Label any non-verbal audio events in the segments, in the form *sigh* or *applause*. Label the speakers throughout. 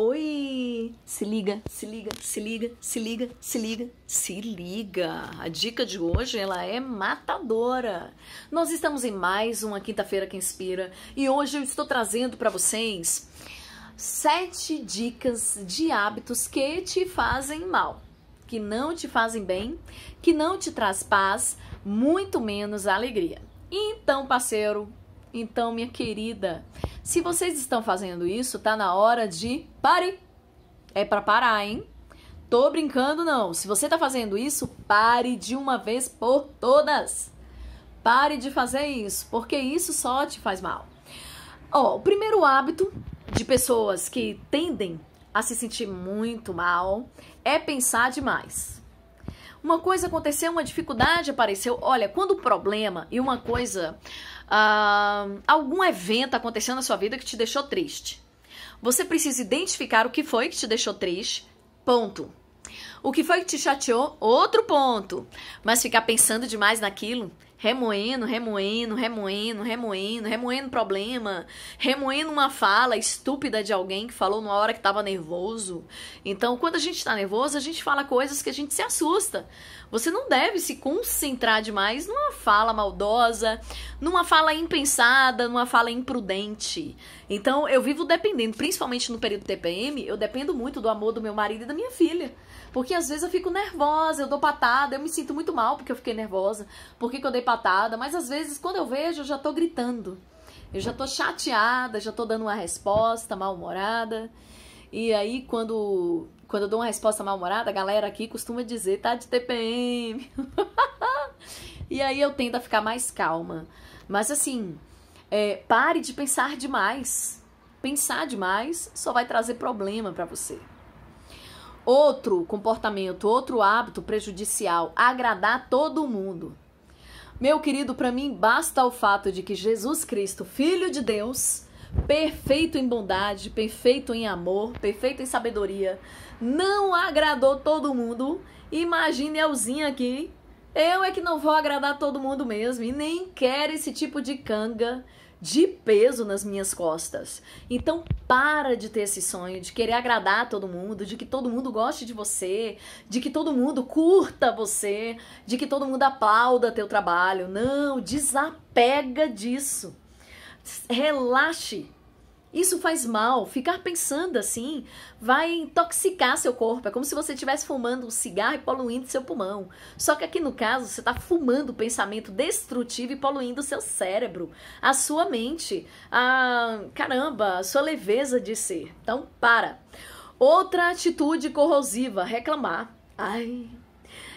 Speaker 1: Oi! Se liga, se liga, se liga, se liga, se liga, se liga! A dica de hoje ela é matadora. Nós estamos em mais uma quinta-feira que inspira e hoje eu estou trazendo para vocês sete dicas de hábitos que te fazem mal, que não te fazem bem, que não te traz paz, muito menos alegria. Então, parceiro, então, minha querida, se vocês estão fazendo isso, tá na hora de pare. É para parar, hein? Tô brincando não. Se você tá fazendo isso, pare de uma vez por todas. Pare de fazer isso, porque isso só te faz mal. Ó, o primeiro hábito de pessoas que tendem a se sentir muito mal é pensar demais. Uma coisa aconteceu, uma dificuldade apareceu. Olha, quando o problema e uma coisa uh, algum evento aconteceu na sua vida que te deixou triste. Você precisa identificar o que foi que te deixou triste, ponto. O que foi que te chateou, outro ponto. Mas ficar pensando demais naquilo remoendo, remoendo, remoendo, remoendo, remoendo problema, remoendo uma fala estúpida de alguém que falou numa hora que estava nervoso. Então, quando a gente está nervoso, a gente fala coisas que a gente se assusta. Você não deve se concentrar demais numa fala maldosa, numa fala impensada, numa fala imprudente. Então, eu vivo dependendo, principalmente no período TPM, eu dependo muito do amor do meu marido e da minha filha. Porque às vezes eu fico nervosa, eu dou patada, eu me sinto muito mal porque eu fiquei nervosa, porque eu dei mas às vezes quando eu vejo eu já tô gritando. Eu já tô chateada, já tô dando uma resposta mal-humorada. E aí quando quando eu dou uma resposta mal-humorada, a galera aqui costuma dizer, tá de TPM. *laughs* e aí eu tento ficar mais calma. Mas assim, é, pare de pensar demais. Pensar demais só vai trazer problema para você. Outro comportamento, outro hábito prejudicial, agradar todo mundo. Meu querido, para mim basta o fato de que Jesus Cristo, Filho de Deus, perfeito em bondade, perfeito em amor, perfeito em sabedoria, não agradou todo mundo. Imagine Elzinha aqui. Eu é que não vou agradar todo mundo mesmo e nem quero esse tipo de canga de peso nas minhas costas. Então para de ter esse sonho de querer agradar todo mundo, de que todo mundo goste de você, de que todo mundo curta você, de que todo mundo aplauda teu trabalho. Não, desapega disso. Relaxe isso faz mal. Ficar pensando assim vai intoxicar seu corpo. É como se você estivesse fumando um cigarro e poluindo seu pulmão. Só que aqui no caso, você está fumando pensamento destrutivo e poluindo seu cérebro, a sua mente, a caramba, a sua leveza de ser. Então, para. Outra atitude corrosiva, reclamar. Ai,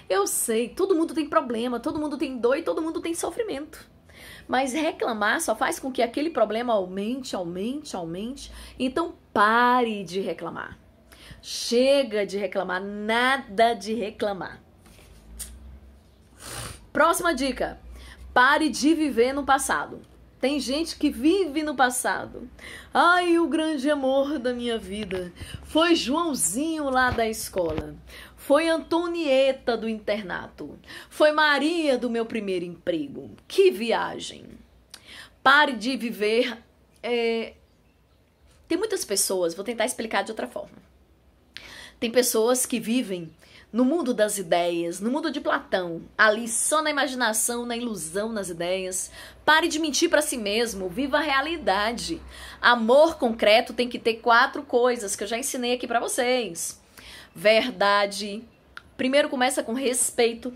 Speaker 1: eu sei, todo mundo tem problema, todo mundo tem dor e todo mundo tem sofrimento. Mas reclamar só faz com que aquele problema aumente, aumente, aumente. Então pare de reclamar. Chega de reclamar, nada de reclamar. Próxima dica: pare de viver no passado. Tem gente que vive no passado. Ai, o grande amor da minha vida foi Joãozinho lá da escola. Foi Antonieta do internato. Foi Maria do meu primeiro emprego. Que viagem! Pare de viver. É... Tem muitas pessoas, vou tentar explicar de outra forma tem pessoas que vivem no mundo das ideias, no mundo de Platão, ali só na imaginação, na ilusão, nas ideias. Pare de mentir para si mesmo, viva a realidade. Amor concreto tem que ter quatro coisas que eu já ensinei aqui para vocês. Verdade. Primeiro começa com respeito.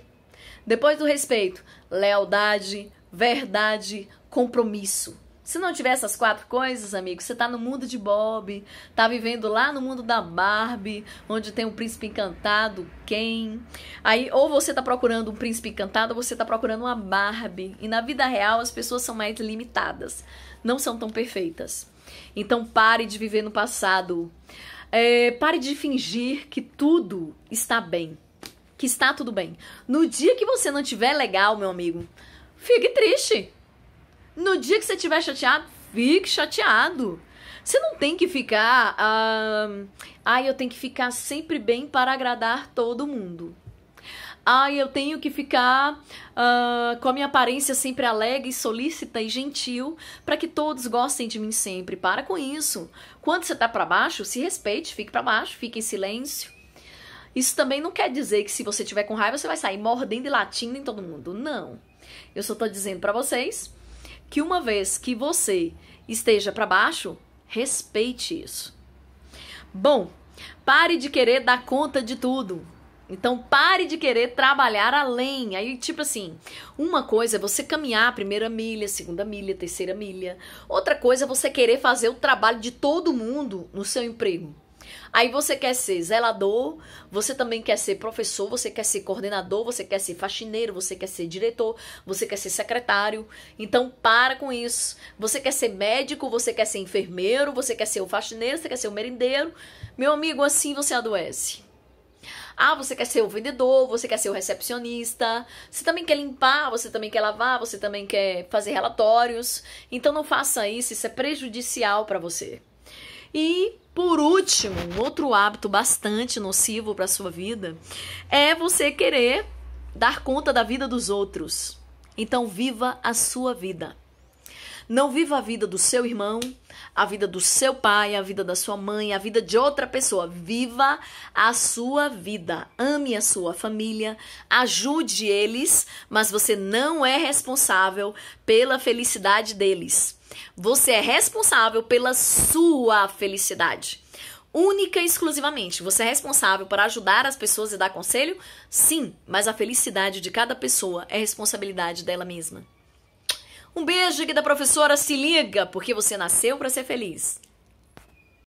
Speaker 1: Depois do respeito, lealdade, verdade, compromisso. Se não tiver essas quatro coisas, amigo, você tá no mundo de Bob, tá vivendo lá no mundo da Barbie, onde tem um príncipe encantado, quem? Aí ou você tá procurando um príncipe encantado, ou você tá procurando uma Barbie. E na vida real as pessoas são mais limitadas, não são tão perfeitas. Então pare de viver no passado. É, pare de fingir que tudo está bem. Que está tudo bem. No dia que você não tiver legal, meu amigo, fique triste no dia que você estiver chateado, fique chateado. Você não tem que ficar. Ah, ah, eu tenho que ficar sempre bem para agradar todo mundo. Ah, eu tenho que ficar com a minha aparência sempre alegre, solícita e gentil para que todos gostem de mim sempre. Para com isso. Quando você tá para baixo, se respeite, fique para baixo, fique em silêncio. Isso também não quer dizer que se você tiver com raiva, você vai sair mordendo e latindo em todo mundo. Não. Eu só tô dizendo para vocês que uma vez que você esteja para baixo, respeite isso. Bom, pare de querer dar conta de tudo. Então pare de querer trabalhar além. Aí, tipo assim, uma coisa é você caminhar a primeira milha, segunda milha, terceira milha. Outra coisa é você querer fazer o trabalho de todo mundo no seu emprego. Aí você quer ser zelador, você também quer ser professor, você quer ser coordenador, você quer ser faxineiro, você quer ser diretor, você quer ser secretário. Então para com isso. Você quer ser médico, você quer ser enfermeiro, você quer ser o faxineiro, você quer ser o merendeiro. Meu amigo, assim você adoece. Ah, você quer ser o vendedor, você quer ser o recepcionista, você também quer limpar, você também quer lavar, você também quer fazer relatórios. Então não faça isso, isso é prejudicial para você. E por último, um outro hábito bastante nocivo para sua vida é você querer dar conta da vida dos outros. Então viva a sua vida. Não viva a vida do seu irmão, a vida do seu pai, a vida da sua mãe, a vida de outra pessoa. Viva a sua vida. Ame a sua família, ajude eles, mas você não é responsável pela felicidade deles. Você é responsável pela sua felicidade única e exclusivamente. Você é responsável por ajudar as pessoas e dar conselho? Sim, mas a felicidade de cada pessoa é responsabilidade dela mesma. Um beijo aqui da professora Se Liga, porque você nasceu para ser feliz.